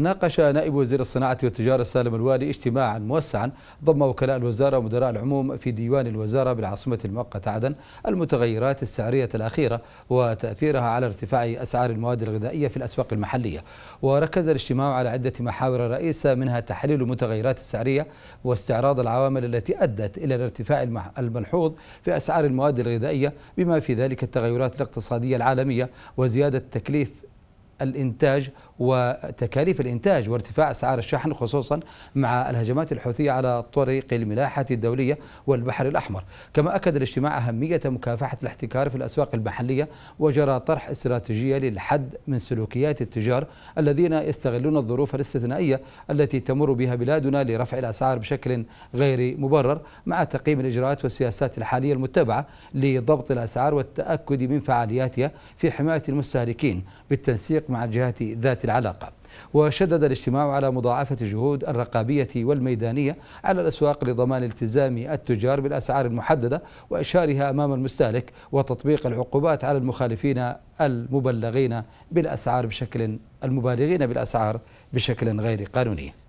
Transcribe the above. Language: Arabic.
ناقش نائب وزير الصناعة والتجارة سالم الوالي اجتماعا موسعا ضم وكلاء الوزارة ومدراء العموم في ديوان الوزارة بالعاصمة المؤقتة عدن المتغيرات السعرية الأخيرة وتأثيرها على ارتفاع أسعار المواد الغذائية في الأسواق المحلية وركز الاجتماع على عدة محاور رئيسة منها تحليل المتغيرات السعرية واستعراض العوامل التي أدت إلى الارتفاع الملحوظ في أسعار المواد الغذائية بما في ذلك التغيرات الاقتصادية العالمية وزيادة تكليف الإنتاج وتكاليف الإنتاج وارتفاع أسعار الشحن خصوصا مع الهجمات الحوثية على طريق الملاحة الدولية والبحر الأحمر كما أكد الاجتماع أهمية مكافحة الاحتكار في الأسواق المحلية وجرى طرح استراتيجية للحد من سلوكيات التجار الذين يستغلون الظروف الاستثنائية التي تمر بها بلادنا لرفع الأسعار بشكل غير مبرر مع تقييم الإجراءات والسياسات الحالية المتبعة لضبط الأسعار والتأكد من فعالياتها في حماية المستهلكين بالتنسيق مع الجهات ذات العلاقة وشدد الاجتماع على مضاعفة جهود الرقابية والميدانية على الأسواق لضمان التزام التجار بالأسعار المحددة وإشارها أمام المستهلك وتطبيق العقوبات على المخالفين المبلغين بالأسعار بشكل المبالغين بالأسعار بشكل غير قانوني